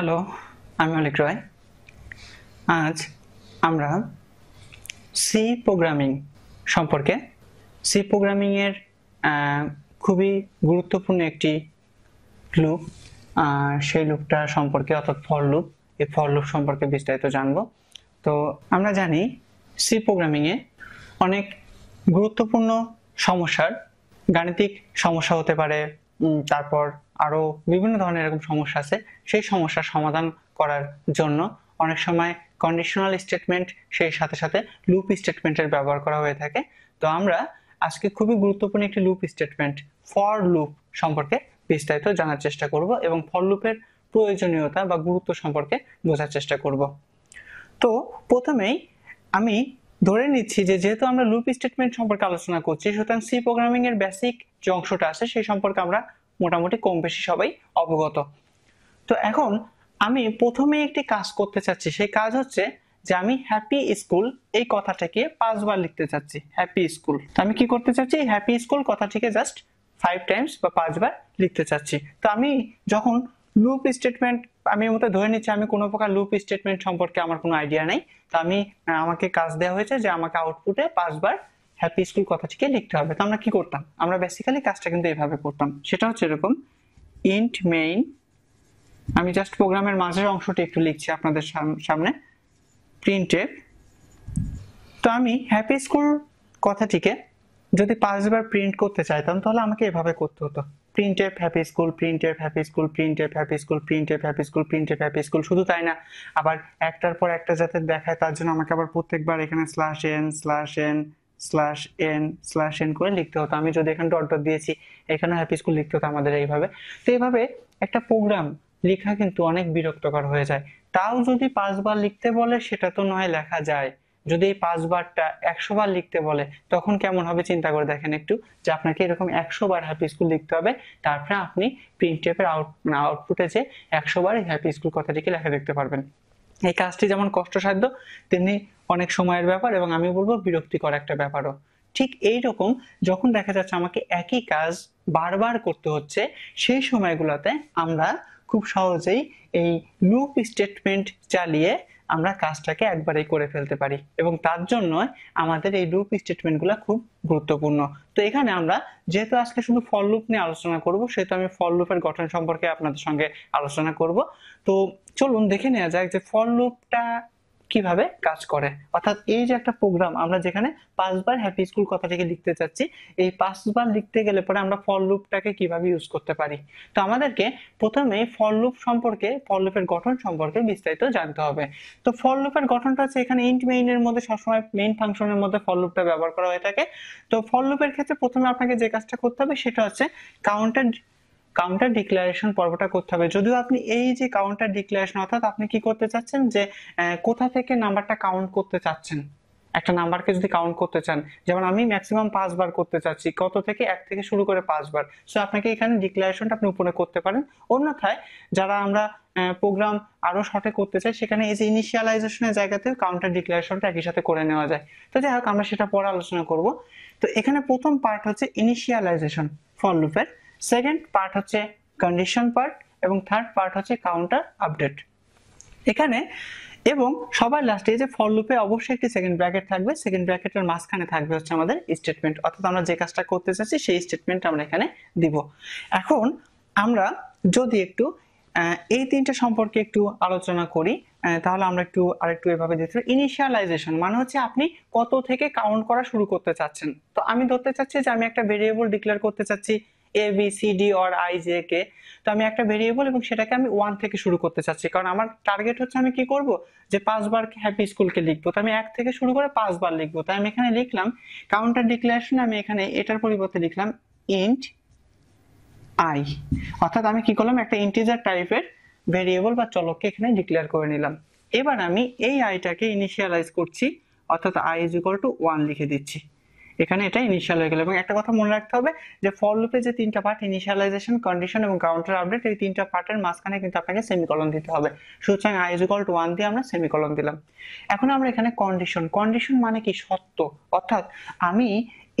hello আমি মালিক রয় আজ আমরা সি প্রোগ্রামিং সম্পর্কে সি প্রোগ্রামিংয়ের খুবই গুরুত্বপূর্ণ একটি লুপ সেই লুপটা সম্পর্কে অর্থাৎ ফর লুপ এই ফর লুপ সম্পর্কে বিস্তারিত জানব তো আমরা জানি সি প্রোগ্রামিংয়ে অনেক গুরুত্বপূর্ণ সমস্যার গাণিতিক সমস্যা হতে পারে তারপর আরও বিভিন্ন ধরনের এরকম সমস্যা আছে সেই সমস্যার সমাধান করার জন্য অনেক সময় কন্ডিশনাল স্টেটমেন্ট সেই সাথে সাথে লুপ স্টেটমেন্টের ব্যবহার করা হয়ে থাকে তো আমরা আজকে খুবই গুরুত্বপূর্ণ একটি লুপ স্টেটমেন্ট ফর লুপ সম্পর্কে বিস্তারিত জানার চেষ্টা করব এবং ফর লুপের প্রয়োজনীয়তা বা গুরুত্ব সম্পর্কে বোঝার চেষ্টা করব তো প্রথমেই আমি ধরে নিচ্ছি যে যেহেতু আমরা লুপ স্টেটমেন্ট সম্পর্কে আলোচনা করছি সুতরাং সি প্রোগ্রামিং এর বেসিক যে অংশটা আছে সেই সম্পর্কে আমরা মোটামুটি কম বেশি সবাই অবগত তো এখন আমি প্রথমে একটি কাজ করতে চাচ্ছি সেই কাজ হচ্ছে যে আমি হ্যাপি স্কুল এই কথাটাকে পাঁচবার লিখতে চাচ্ছি হ্যাপি স্কুল তো আমি কি করতে চাচ্ছি হ্যাপি স্কুল কথাটিকে জাস্ট ফাইভ টাইমস বা পাঁচবার লিখতে চাচ্ছি তো আমি যখন লুপ স্টেটমেন্ট আমি মতো ধরে নিচ্ছি আমি কোনো প্রকার লুপ স্টেটমেন্ট সম্পর্কে আমার কোনো আইডিয়া নেই তো আমি আমাকে কাজ দেওয়া হয়েছে যে আমাকে আউটপুটে পাঁচবার হ্যাপি স্কুল কথাটিকে লিখতে হবে তো আমরা কি করতাম আমরা বেসিক্যালি কাজটা কিন্তু এভাবে করতাম সেটা হচ্ছে এরকম ইন্ট মেইন আমি জাস্ট প্রোগ্রামের মাঝের অংশটি একটু লিখছি আপনাদের সামনে প্রিন্টের তো আমি হ্যাপি স্কুল কথাটিকে যদি পাঁচবার প্রিন্ট করতে চাইতাম তাহলে আমাকে এভাবে করতে হতো প্রিন্টের হ্যাপি স্কুল প্রিন্টের হ্যাপি স্কুল প্রিন্টের হ্যাপি স্কুল প্রিন্টের হ্যাপি স্কুল প্রিন্টের হ্যাপি স্কুল শুধু তাই না আবার একটার পর একটা যাতে দেখায় তার জন্য আমাকে আবার প্রত্যেকবার এখানে slash N slash N slash N slash N করে লিখতে হতো আমি যদি এখানে ডট ডট দিয়েছি এখানে হ্যাপি স্কুল লিখতে হতো আমাদের এইভাবে তো এইভাবে একটা প্রোগ্রাম লেখা কিন্তু অনেক বিরক্তকর হয়ে যায় তাও যদি পাঁচবার লিখতে বলে সেটা তো নয় লেখা যায় যদি এই পাঁচবারটা একশো বার লিখতে বলে তখন কেমন হবে চিন্তা করে দেখেন একটু যে আপনাকে এরকম একশো বার হ্যাপি স্কুল লিখতে হবে তারপরে আপনি প্রিন্টেপের আউট আউটপুটে যে একশো বার হ্যাপি স্কুল কথাটিকে লেখা দেখতে পারবেন এই কাজটি যেমন কষ্টসাধ্য তেমনি অনেক সময়ের ব্যাপার এবং আমি বলবো বিরক্তিকর একটা ব্যাপারও ঠিক এই রকম যখন দেখা যাচ্ছে আমাকে একই কাজ বারবার করতে হচ্ছে সেই সময়গুলোতে আমরা খুব সহজেই এই লুপ স্টেটমেন্ট চালিয়ে আমরা কাজটাকে একবারেই করে ফেলতে পারি এবং তার জন্য আমাদের এই লুপ স্টেটমেন্টগুলো খুব গুরুত্বপূর্ণ তো এখানে আমরা যেহেতু আজকে শুধু ফল লুপ নিয়ে আলোচনা করব সেহেতু আমি ফল লুপের গঠন সম্পর্কে আপনাদের সঙ্গে আলোচনা করব তো চলুন দেখে নেওয়া যাক যে ফল লুপটা কিভাবে কাজ করে অর্থাৎ এই যে একটা প্রোগ্রাম আমরা যেখানে পাঁচবার হ্যাপি স্কুল কথাটিকে লিখতে চাচ্ছি এই পাঁচবার লিখতে গেলে পরে আমরা ফল লুপটাকে কিভাবে ইউজ করতে পারি তো আমাদেরকে প্রথমে ফল লুপ সম্পর্কে ফল লুপের গঠন সম্পর্কে বিস্তারিত জানতে হবে তো ফল লুপের গঠনটা হচ্ছে এখানে ইন্ট মেইনের মধ্যে সবসময় মেইন ফাংশনের মধ্যে ফল লুপটা ব্যবহার করা হয়ে থাকে তো ফল লুপের ক্ষেত্রে প্রথমে আপনাকে যে কাজটা করতে হবে সেটা হচ্ছে কাউন্টেড কাউন্টার ডিক্লারেশন পর্বটা করতে হবে যদিও আপনি এই যে কাউন্টার ডিক্লারেশন অর্থাৎ আপনি কি করতে চাচ্ছেন যে কোথা থেকে নাম্বারটা কাউন্ট করতে চাচ্ছেন একটা নাম্বারকে যদি কাউন্ট করতে চান যেমন আমি ম্যাক্সিমাম পাঁচবার করতে চাচ্ছি কত থেকে এক থেকে শুরু করে পাঁচবার সো আপনাকে এখানে ডিক্লারেশনটা আপনি উপরে করতে পারেন অন্যথায় যারা আমরা প্রোগ্রাম আরো শর্টে করতে চাই সেখানে এই যে ইনিশিয়ালাইজেশনের জায়গাতেও কাউন্টার ডিক্লারেশনটা একই সাথে করে নেওয়া যায় তো যাই হোক আমরা সেটা পরে আলোচনা করব তো এখানে প্রথম পার্ট হচ্ছে ইনিশিয়ালাইজেশন ফর লুপের সেকেন্ড পার্ট হচ্ছে কন্ডিশন পার্ট এবং থার্ড পার্ট হচ্ছে কাউন্টার আপডেট এখানে এবং সবার লাস্টে যে ফর লুপে অবশ্যই একটি সেকেন্ড ব্র্যাকেট থাকবে সেকেন্ড ব্র্যাকেটের মাঝখানে থাকবে হচ্ছে আমাদের স্টেটমেন্ট অর্থাৎ আমরা যে কাজটা করতে চাচ্ছি সেই স্টেটমেন্ট আমরা এখানে দিব এখন আমরা যদি একটু এই তিনটা সম্পর্কে একটু আলোচনা করি তাহলে আমরা একটু আরেকটু এভাবে দিতে পারি ইনিশিয়ালাইজেশন মানে হচ্ছে আপনি কত থেকে কাউন্ট করা শুরু করতে চাচ্ছেন তো আমি ধরতে চাচ্ছি যে আমি একটা ভেরিয়েবল ডিক্লেয়ার করতে চাচ্ছি A B C D or I J K তো আমি একটা ভেরিয়েবল এবং সেটাকে আমি ওয়ান থেকে শুরু করতে চাচ্ছি কারণ আমার টার্গেট হচ্ছে আমি কি করব যে পাঁচবার হ্যাপি স্কুলকে লিখবো তো আমি এক থেকে শুরু করে পাঁচবার লিখবো তাই আমি এখানে লিখলাম কাউন্টার ডিক্লারেশন আমি এখানে এটার পরিবর্তে লিখলাম ইন্ট আই অর্থাৎ আমি কি করলাম একটা ইন্টিজার টাইপের ভেরিয়েবল বা চলককে এখানে ডিক্লেয়ার করে নিলাম এবার আমি এই আইটাকে ইনিশিয়ালাইজ করছি অর্থাৎ I is equal to one লিখে দিচ্ছি এখানে এটা ইনিশিয়াল হয়ে গেল এবং একটা কথা মনে রাখতে হবে যে ফর লুপে যে তিনটা পার্ট ইনিশিয়ালাইজেশন কন্ডিশন এবং কাউন্টার আপডেট এই তিনটা পার্টের মাঝখানে কিন্তু আপনাকে সেমিকলন দিতে হবে সুতরাং আই ইজ ওয়ান দিয়ে আমরা সেমিকলন দিলাম এখন আমরা এখানে কন্ডিশন কন্ডিশন মানে কি সত্য অর্থাৎ আমি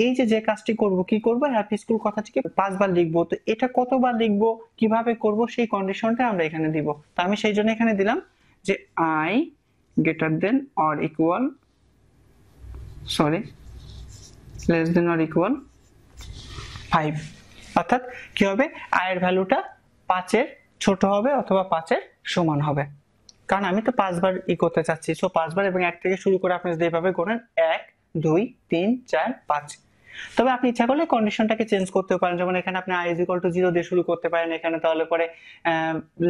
এই যে যে কাজটি করব কি করব হ্যাপি স্কুল কথাটিকে পাঁচবার লিখব তো এটা কতবার লিখব কিভাবে করব সেই কন্ডিশনটা আমরা এখানে দিব তো আমি সেই জন্য এখানে দিলাম যে I greater than or equal sorry less than or equal five অর্থাৎ কি হবে আয়ের ভ্যালুটা পাঁচের ছোট হবে অথবা পাঁচের সমান হবে কারণ আমি তো পাঁচবার ই করতে চাচ্ছি সো পাঁচবার এবং এক থেকে শুরু করে আপনি যদি এভাবে করেন এক দুই তিন চার পাঁচ তবে আপনি ইচ্ছা করলে কন্ডিশনটাকে চেঞ্জ করতে পারেন যেমন এখানে আপনি আই ইকুয়াল টু জিরো দিয়ে শুরু করতে পারেন এখানে তাহলে পরে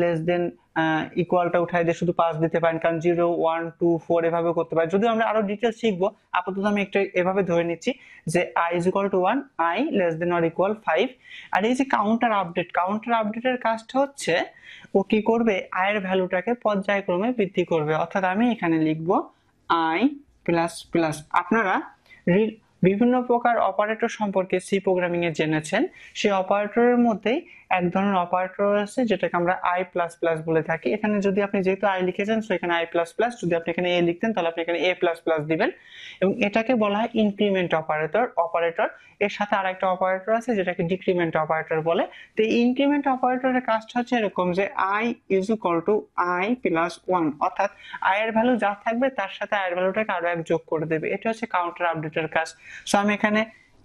লেস দেন ইকুয়ালটা উঠাই দিয়ে শুধু পাঁচ দিতে পারেন কারণ জিরো ওয়ান টু ফোর এভাবে করতে পারেন যদিও আমরা আরো ডিটেলস শিখবো আপাতত আমি একটু এভাবে ধরে নিচ্ছি যে I equal to one I less than or equal five আর এই যে কাউন্টার আপডেট কাউন্টার আপডেটের কাজটা হচ্ছে ও কি করবে আয়ের ভ্যালুটাকে পর্যায়ক্রমে বৃদ্ধি করবে অর্থাৎ আমি এখানে লিখবো আই প্লাস প্লাস আপনারা বিভিন্ন প্রকার অপারেটর সম্পর্কে সি প্রোগ্রামিং এ জেনেছেন সেই অপারেটরের মধ্যেই এক ধরনের অপারেটর আছে যেটাকে আমরা আই প্লাস প্লাস বলে থাকি এখানে যদি আপনি যেহেতু আই লিখেছেন সো এখানে আই প্লাস প্লাস যদি আপনি এখানে এ লিখতেন তাহলে আপনি এখানে এ প্লাস প্লাস দিবেন এবং এটাকে বলা হয় ইনক্রিমেন্ট অপারেটর অপারেটর এর সাথে আরেকটা অপারেটর আছে যেটাকে ডিক্রিমেন্ট অপারেটর বলে তো এই ইনক্রিমেন্ট অপারেটরের কাজটা হচ্ছে এরকম যে I is equal to I plus one অর্থাৎ আই এর ভ্যালু যা থাকবে তার সাথে আই এর ভ্যালুটাকে আরো এক যোগ করে দেবে এটা হচ্ছে কাউন্টার আপডেটের কাজ সো আমি এখানে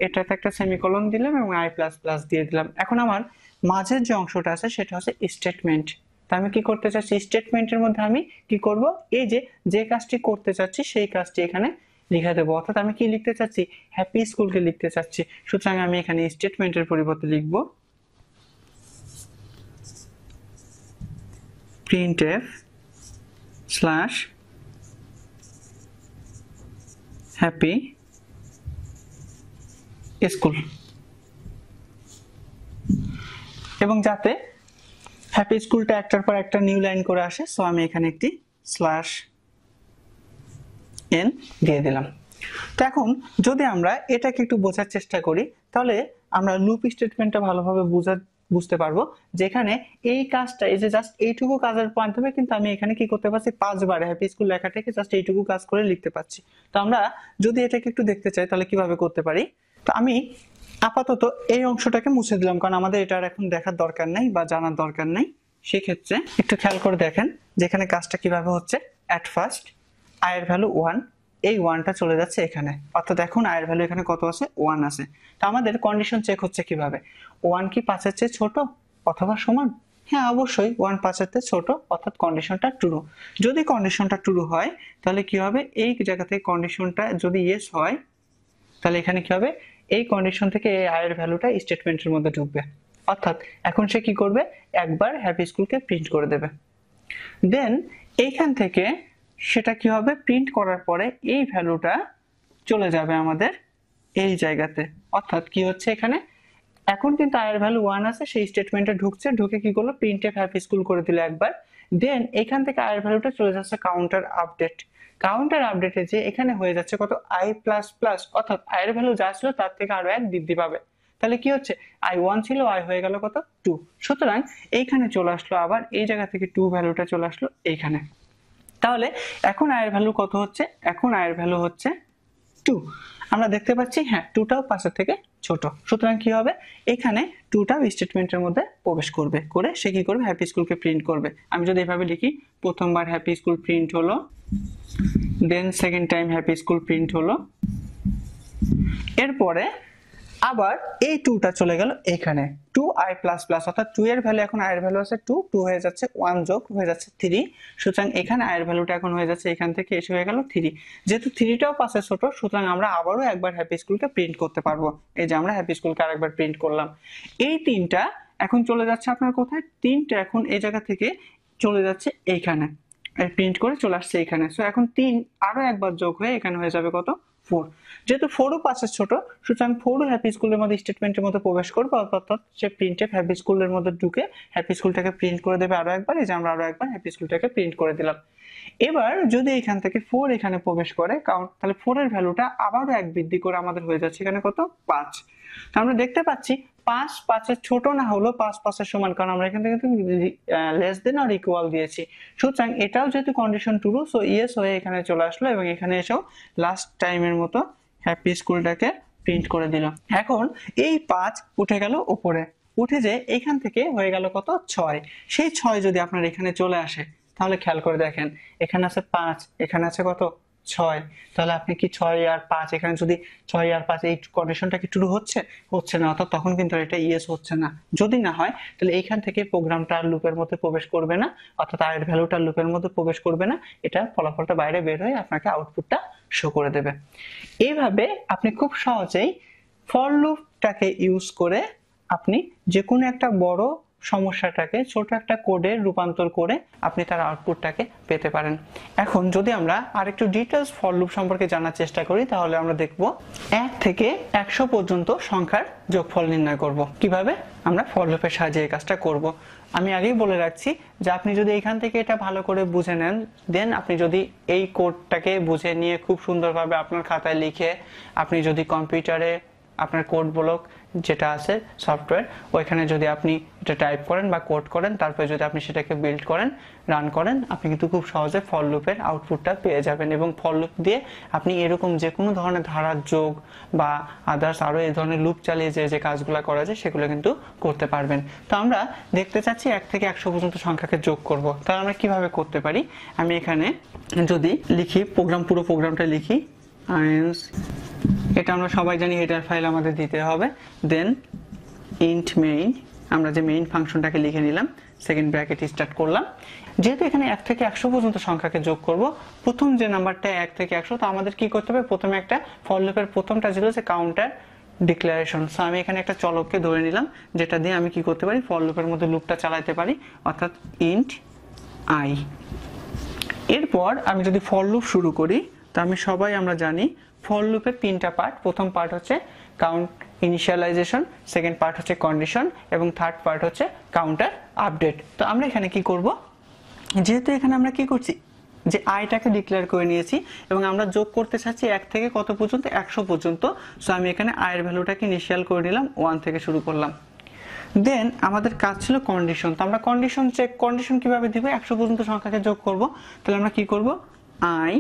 এটাতে একটা সেমিকোলন দিলাম এবং আই প্লাস প্লাস দিয়ে দিলাম এখন আমার মাঝের যে অংশটা আছে সেটা হচ্ছে স্টেটমেন্ট তা আমি কি করতে চাচ্ছি স্টেটমেন্টের মধ্যে আমি কি করব এই যে যে কাজটি করতে চাচ্ছি সেই কাজটি এখানে লিখে দেবো অর্থাৎ আমি কি লিখতে চাচ্ছি হ্যাপি স্কুলকে লিখতে চাচ্ছি সুতরাং আমি এখানে স্টেটমেন্টের পরিবর্তে লিখব print F slash happy school এবং যাতে হ্যাপি স্কুলটা একটার পর একটা নিউ লাইন করে আসে সো আমি এখানে একটি স্ল্যাশ এন দিয়ে দিলাম তো এখন যদি আমরা এটাকে একটু বোঝার চেষ্টা করি তাহলে আমরা লুপ স্টেটমেন্টটা ভালোভাবে বুঝা বুঝতে পারবো যেখানে এই কাজটা এই যে জাস্ট এইটুকু কাজের পয়েন্ট হবে কিন্তু আমি এখানে কি করতে পারছি পাঁচবার হ্যাপি স্কুল লেখাটাকে জাস্ট এইটুকু কাজ করে লিখতে পারছি তো আমরা যদি এটাকে একটু দেখতে চাই তাহলে কিভাবে করতে পারি তো আমি আপাতত এই অংশটাকে মুছে দিলাম কারণ আমাদের এটার এখন দেখার দরকার নেই বা জানার দরকার নেই সেক্ষেত্রে একটু খেয়াল করে দেখেন যেখানে কাজটা কিভাবে হচ্ছে অ্যাট ফার্স্ট আয়ের ভ্যালু ওয়ান এই ওয়ানটা চলে যাচ্ছে এখানে অর্থাৎ এখন আয়ের ভ্যালু এখানে কত আছে ওয়ান আছে তো আমাদের কন্ডিশন চেক হচ্ছে কিভাবে ওয়ান কি পাঁচের চেয়ে ছোট অথবা সমান হ্যাঁ অবশ্যই ওয়ান পাঁচের চেয়ে ছোট অর্থাৎ কন্ডিশনটা ট্রু যদি কন্ডিশনটা ট্রু হয় তাহলে কি হবে এই জায়গা থেকে কন্ডিশনটা যদি ইয়েস হয় তাহলে এখানে কি হবে এই কন্ডিশন থেকে এই আয়ের ভ্যালুটা স্টেটমেন্টের মধ্যে ঢুকবে অর্থাৎ এখন সে কি করবে একবার হ্যাপি স্কুলকে প্রিন্ট করে দেবে দেন এইখান থেকে সেটা কি হবে প্রিন্ট করার পরে এই ভ্যালুটা চলে যাবে আমাদের এই জায়গাতে অর্থাৎ কি হচ্ছে এখানে এখন কিন্তু আয়ের ভ্যালু ওয়ান আছে সেই স্টেটমেন্টে ঢুকছে ঢুকে কি করলো প্রিন্টে হ্যাপি স্কুল করে দিলে একবার দেন এখান থেকে আয়ের ভ্যালুটা চলে যাচ্ছে কাউন্টার আপডেট কাউন্টার আপডেটে যে এখানে হয়ে যাচ্ছে কত আই প্লাস প্লাস অর্থাৎ আয়ের ভ্যালু যা ছিল তার থেকে আরো এক বৃদ্ধি পাবে তাহলে কি হচ্ছে আই ওয়ান ছিল আই হয়ে গেল কত টু সুতরাং এইখানে চলে আসলো আবার এই জায়গা থেকে টু ভ্যালুটা চলে আসলো এইখানে তাহলে এখন আয়ের ভ্যালু কত হচ্ছে এখন আয়ের ভ্যালু হচ্ছে টু আমরা দেখতে পাচ্ছি হ্যাঁ টুটাও পাশের থেকে ছোট সুতরাং কি হবে এখানে টুটাও স্টেটমেন্টের মধ্যে প্রবেশ করবে করে সে কি করবে হ্যাপি স্কুলকে প্রিন্ট করবে আমি যদি এভাবে লিখি প্রথমবার হ্যাপি স্কুল প্রিন্ট হলো then second time happy school print হলো এরপরে আবার এই টুটা চলে গেল এখানে টু আই প্লাস প্লাস অর্থাৎ টু এর ভ্যালু এখন আয়ের ভ্যালু আছে টু টু হয়ে যাচ্ছে ওয়ান যোগ হয়ে যাচ্ছে থ্রি সুতরাং এখানে আয়ের ভ্যালুটা এখন হয়ে যাচ্ছে এখান থেকে এসে হয়ে গেল থ্রি যেহেতু থ্রিটাও পাশে ছোট সুতরাং আমরা আবারও একবার হ্যাপি স্কুলকে প্রিন্ট করতে পারবো এই যে আমরা হ্যাপি স্কুলকে আরেকবার প্রিন্ট করলাম এই তিনটা এখন চলে যাচ্ছে আপনার কোথায় তিনটা এখন এই জায়গা থেকে চলে যাচ্ছে এইখানে প্রিন্ট করে চলে আসছে এখানে সো এখন তিন আরো একবার যোগ হয়ে এখানে হয়ে যাবে কত ফোর যেহেতু ও পাঁচের ছোট সুতরাং ও হ্যাপি স্কুলের মধ্যে স্টেটমেন্টের মধ্যে প্রবেশ করবে অর্থাৎ সে এফ হ্যাপি স্কুলের মধ্যে ঢুকে হ্যাপি স্কুলটাকে প্রিন্ট করে দেবে আরও একবার এই যে আমরা আরও একবার হ্যাপি স্কুলটাকে প্রিন্ট করে দিলাম এবার যদি এখান থেকে ফোর এখানে প্রবেশ করে কারণ তাহলে ফোরের ভ্যালুটা আবারও এক বৃদ্ধি করে আমাদের হয়ে যাচ্ছে এখানে কত পাঁচ আমরা দেখতে পাচ্ছি পাঁচ পাঁচের ছোট না হলো পাঁচ পাঁচের সমান কারণ আমরা এখান থেকে কিন্তু লেস দেন আর ইকুয়াল দিয়েছি সুতরাং এটাও যেহেতু কন্ডিশন ট্রু সো ইয়েস হয়ে এখানে চলে আসলো এবং এখানে এসেও লাস্ট টাইমের মতো হ্যাপি স্কুলটাকে প্রিন্ট করে দিল এখন এই পাঁচ উঠে গেল উপরে উঠে যে এখান থেকে হয়ে গেল কত ছয় সেই ছয় যদি আপনার এখানে চলে আসে তাহলে খেয়াল করে দেখেন এখানে আছে পাঁচ এখানে আছে কত ছয় তাহলে আপনি কি ছয় আর পাঁচ এখানে যদি ছয় আর পাঁচ এই কন্ডিশনটা কি ট্রু হচ্ছে হচ্ছে না অর্থাৎ তখন কিন্তু এটা ইয়েস হচ্ছে না যদি না হয় তাহলে এইখান থেকে প্রোগ্রামটা আর লুপের মধ্যে প্রবেশ করবে না অর্থাৎ আয়ের ভ্যালুটা লুপের মধ্যে প্রবেশ করবে না এটা ফলাফলটা বাইরে বের হয়ে আপনাকে আউটপুটটা শো করে দেবে এইভাবে আপনি খুব সহজেই ফর লুপটাকে ইউজ করে আপনি যে কোনো একটা বড় সমস্যাটাকে ছোট একটা কোডে রূপান্তর করে আপনি তার আউটপুটটাকে পেতে পারেন এখন যদি আমরা আরেকটু ডিটেলস ফর লুপ সম্পর্কে জানার চেষ্টা করি তাহলে আমরা দেখব এক থেকে একশো পর্যন্ত সংখ্যার যোগফল নির্ণয় করব কিভাবে আমরা ফর লুপের সাহায্যে এই কাজটা করব আমি আগেই বলে রাখছি যে আপনি যদি এখান থেকে এটা ভালো করে বুঝে নেন দেন আপনি যদি এই কোডটাকে বুঝে নিয়ে খুব সুন্দরভাবে আপনার খাতায় লিখে আপনি যদি কম্পিউটারে আপনার কোড ব্লক যেটা আছে সফটওয়্যার ওইখানে যদি আপনি এটা টাইপ করেন বা কোড করেন তারপরে যদি আপনি সেটাকে বিল্ড করেন রান করেন আপনি কিন্তু খুব সহজে ফল লুপের আউটপুটটা পেয়ে যাবেন এবং ফল লুপ দিয়ে আপনি এরকম যে কোনো ধরনের ধারার যোগ বা আদার্স আরও এই ধরনের লুপ চালিয়ে যে যে কাজগুলো করা যায় সেগুলো কিন্তু করতে পারবেন তো আমরা দেখতে চাচ্ছি এক থেকে একশো পর্যন্ত সংখ্যাকে যোগ করব তাহলে আমরা কিভাবে করতে পারি আমি এখানে যদি লিখি প্রোগ্রাম পুরো প্রোগ্রামটা লিখি আইএনস এটা আমরা সবাই জানি হেডার ফাইল আমাদের দিতে হবে দেন ইন্ট মেইন আমরা যে মেইন ফাংশনটাকে লিখে নিলাম সেকেন্ড ব্র্যাকেট স্টার্ট করলাম যেহেতু এখানে এক থেকে একশো পর্যন্ত সংখ্যাকে যোগ করব প্রথম যে নাম্বারটা এক থেকে একশো তো আমাদের কি করতে হবে প্রথমে একটা ফললুপের প্রথমটা ছিল যে কাউন্টার ডিক্লারেশন সো আমি এখানে একটা চলককে ধরে নিলাম যেটা দিয়ে আমি কি করতে পারি ফললুপের মধ্যে লুপটা চালাতে পারি অর্থাৎ ইন্ট আই এরপর আমি যদি ফল লুপ শুরু করি তো আমি সবাই আমরা জানি ফর লুপের তিনটা পার্ট প্রথম পার্ট হচ্ছে কাউন্ট ইনিশিয়ালাইজেশন সেকেন্ড পার্ট হচ্ছে কন্ডিশন এবং থার্ড পার্ট হচ্ছে কাউন্টার আপডেট তো আমরা এখানে কি করব যেহেতু এখানে আমরা কি করছি যে আয়টাকে ডিক্লেয়ার করে নিয়েছি এবং আমরা যোগ করতে চাচ্ছি এক থেকে কত পর্যন্ত একশো পর্যন্ত সো আমি এখানে আয়ের ভ্যালুটাকে ইনিশিয়াল করে নিলাম ওয়ান থেকে শুরু করলাম দেন আমাদের কাজ ছিল কন্ডিশন তো আমরা কন্ডিশন চেক কন্ডিশন কিভাবে দিব একশো পর্যন্ত সংখ্যাকে যোগ করব তাহলে আমরা কি করব I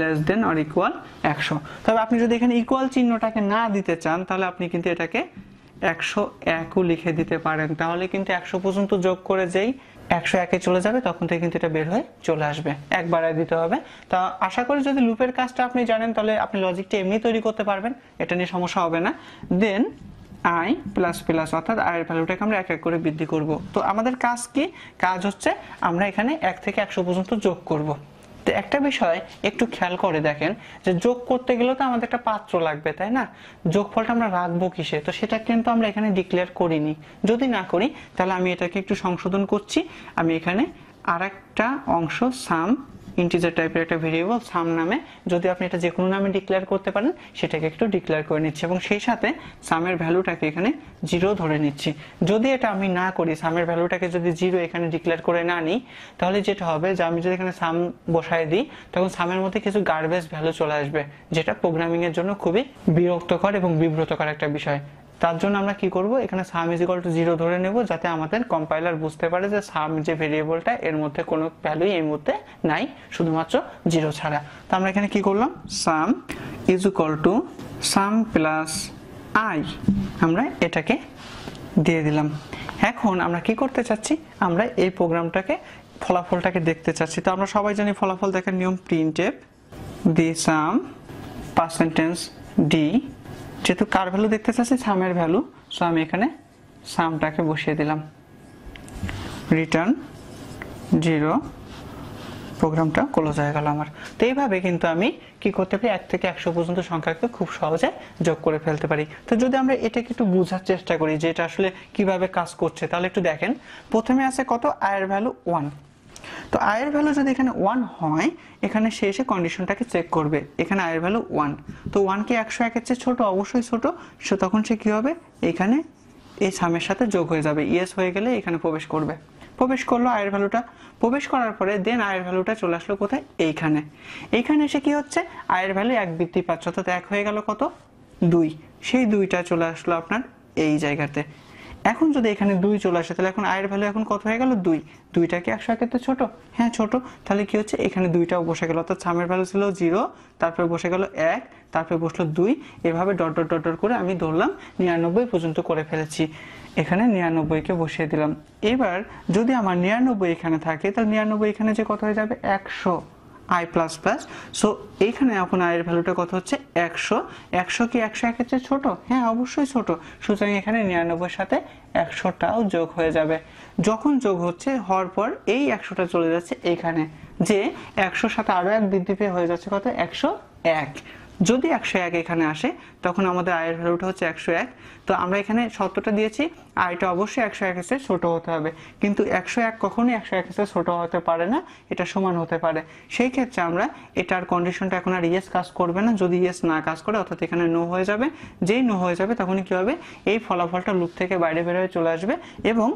less than or equal একশো তবে আপনি যদি এখানে ইকুয়াল চিহ্নটাকে না দিতে চান তাহলে আপনি কিন্তু এটাকে একশো একও লিখে দিতে পারেন তাহলে কিন্তু একশো পর্যন্ত যোগ করে যেই একশো একে চলে যাবে তখন থেকে কিন্তু এটা বের হয়ে চলে আসবে একবারে দিতে হবে তা আশা করি যদি লুপের কাজটা আপনি জানেন তাহলে আপনি লজিকটা এমনি তৈরি করতে পারবেন এটা নিয়ে সমস্যা হবে না দেন আই প্লাস প্লাস অর্থাৎ আয়ের ভ্যালুটাকে আমরা এক এক করে বৃদ্ধি করব তো আমাদের কাজ কি কাজ হচ্ছে আমরা এখানে এক থেকে একশো পর্যন্ত যোগ করব তো একটা বিষয় একটু খেয়াল করে দেখেন যে যোগ করতে গেলেও তো আমাদের একটা পাত্র লাগবে তাই না যোগফলটা আমরা রাখবো কিসে তো সেটা কিন্তু আমরা এখানে ডিক্লেয়ার করিনি যদি না করি তাহলে আমি এটাকে একটু সংশোধন করছি আমি এখানে আর একটা অংশ সাম ইন্টিজার টাইপের একটা ভেরিয়েবল সাম নামে যদি আপনি এটা যে কোনো নামে ডিক্লেয়ার করতে পারেন সেটাকে একটু ডিক্লেয়ার করে নিচ্ছি এবং সেই সাথে সামের ভ্যালুটাকে এখানে জিরো ধরে নিচ্ছি যদি এটা আমি না করি সামের ভ্যালুটাকে যদি জিরো এখানে ডিক্লেয়ার করে না নিই তাহলে যেটা হবে যে আমি যদি এখানে সাম বসায় দিই তখন সামের মধ্যে কিছু গার্বেজ ভ্যালু চলে আসবে যেটা প্রোগ্রামিংয়ের জন্য খুবই বিরক্তকর এবং বিব্রতকর একটা বিষয় তার জন্য আমরা কি করব এখানে sum is equal to zero ধরে নেব যাতে আমাদের কম্পাইলার বুঝতে পারে যে সাম যে ভেরিয়েবলটা এর মধ্যে কোনো ভ্যালুই এই মুহূর্তে নাই শুধুমাত্র জিরো ছাড়া তো আমরা এখানে কি করলাম sum is equal to sum plus I আমরা এটাকে দিয়ে দিলাম এখন আমরা কি করতে চাচ্ছি আমরা এই প্রোগ্রামটাকে ফলাফলটাকে দেখতে চাচ্ছি তো আমরা সবাই জানি ফলাফল দেখার নিয়ম প্রিন্টেপ দি সাম পার্সেন্টেন্স ডি যেহেতু কার ভ্যালু দেখতে চাচ্ছি সামের ভ্যালু সো আমি এখানে সামটাকে বসিয়ে দিলাম রিটার্ন জিরো প্রোগ্রামটা ক্লোজ হয়ে গেল আমার তো এইভাবে কিন্তু আমি কি করতে পারি এক থেকে একশো পর্যন্ত সংখ্যাকে খুব সহজে যোগ করে ফেলতে পারি তো যদি আমরা এটাকে একটু বোঝার চেষ্টা করি যে এটা আসলে কিভাবে কাজ করছে তাহলে একটু দেখেন প্রথমে আছে কত আয়ের ভ্যালু ওয়ান তো আয়ের ভ্যালু যদি এখানে ওয়ান হয় এখানে সে এসে কন্ডিশনটাকে চেক করবে এখানে আয়ের ভ্যালু ওয়ান তো ওয়ানকে একশো একের চেয়ে ছোটো অবশ্যই ছোটো সে তখন সে কী হবে এখানে এই সামের সাথে যোগ হয়ে যাবে ইয়েস হয়ে গেলে এখানে প্রবেশ করবে প্রবেশ করলো আয়ের ভ্যালুটা প্রবেশ করার পরে দেন আয়ের ভ্যালুটা চলে আসলো কোথায় এইখানে এইখানে এসে কি হচ্ছে আয়ের ভ্যালু এক বৃদ্ধি পাচ্ছে অর্থাৎ এক হয়ে গেল কত দুই সেই দুইটা চলে আসলো আপনার এই জায়গাতে এখন যদি এখানে দুই চলে আসে তাহলে এখন আয়ের ভ্যালু এখন কত হয়ে গেল দুই দুইটা কি একশো একের তো ছোট হ্যাঁ ছোট তাহলে কি হচ্ছে এখানে দুইটাও বসে গেল অর্থাৎ সামের ভ্যালু ছিল জিরো তারপরে বসে গেল এক তারপরে বসলো দুই এভাবে ডট ডট ডট ডট করে আমি ধরলাম নিরানব্বই পর্যন্ত করে ফেলেছি এখানে নিরানব্বইকে বসিয়ে দিলাম এবার যদি আমার নিরানব্বই এখানে থাকে তাহলে নিরানব্বই এখানে যে কত হয়ে যাবে একশো আই প্লাস প্লাস সো এইখানে এখন আয়ের ভ্যালুটা কত হচ্ছে একশো একশো কি একশো একের চেয়ে ছোটো হ্যাঁ অবশ্যই ছোট সুতরাং এখানে নিরানব্বই সাথে একশোটাও যোগ হয়ে যাবে যখন যোগ হচ্ছে হওয়ার পর এই একশোটা চলে যাচ্ছে এখানে যে একশোর সাথে আরও এক বৃদ্ধি পেয়ে হয়ে যাচ্ছে কত একশো এক যদি একশো এক এখানে আসে তখন আমাদের আয়ের ভ্যালুটা হচ্ছে একশো এক তো আমরা এখানে সত্যটা দিয়েছি আয়টা অবশ্যই একশো এক এসে ছোটো হতে হবে কিন্তু একশো এক কখনই একশো এক এসে ছোটো হতে পারে না এটা সমান হতে পারে সেই ক্ষেত্রে আমরা এটার কন্ডিশনটা এখন আর ইয়েস কাজ করবে না যদি ইয়েস না কাজ করে অর্থাৎ এখানে নো হয়ে যাবে যেই নো হয়ে যাবে তখনই কী হবে এই ফলাফলটা লুপ থেকে বাইরে বেরোয় চলে আসবে এবং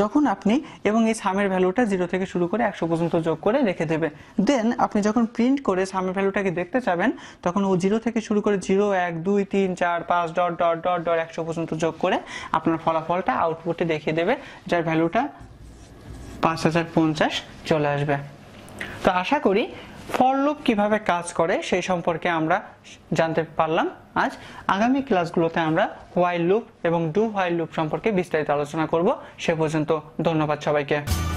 যখন আপনি এবং এই সামের ভ্যালুটা জিরো থেকে শুরু করে একশো পর্যন্ত যোগ করে রেখে দেবে দেন আপনি যখন প্রিন্ট করে সামের ভ্যালুটাকে দেখতে চাবেন তখন ও জিরো থেকে শুরু করে জিরো এক দুই তিন চার পাঁচ ডট ডট ডট ডট একশো পর্যন্ত যোগ করে আপনার ফলাফলটা আউটপুটে দেখিয়ে দেবে যার ভ্যালুটা পাঁচ হাজার পঞ্চাশ চলে আসবে তো আশা করি ফর লুপ কিভাবে কাজ করে সেই সম্পর্কে আমরা জানতে পারলাম আজ আগামী ক্লাসগুলোতে আমরা হোয়াইল লুপ এবং ডু হোয়াইল লুপ সম্পর্কে বিস্তারিত আলোচনা করব সে পর্যন্ত ধন্যবাদ সবাইকে